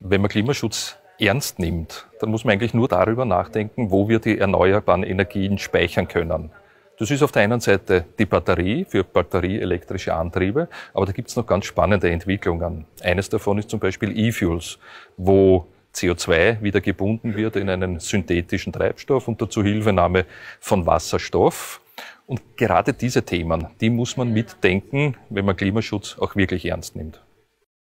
Wenn man Klimaschutz ernst nimmt, dann muss man eigentlich nur darüber nachdenken, wo wir die erneuerbaren Energien speichern können. Das ist auf der einen Seite die Batterie für batterieelektrische Antriebe, aber da gibt es noch ganz spannende Entwicklungen. Eines davon ist zum Beispiel E-Fuels, wo CO2 wieder gebunden wird in einen synthetischen Treibstoff unter Zuhilfenahme von Wasserstoff. Und gerade diese Themen, die muss man mitdenken, wenn man Klimaschutz auch wirklich ernst nimmt.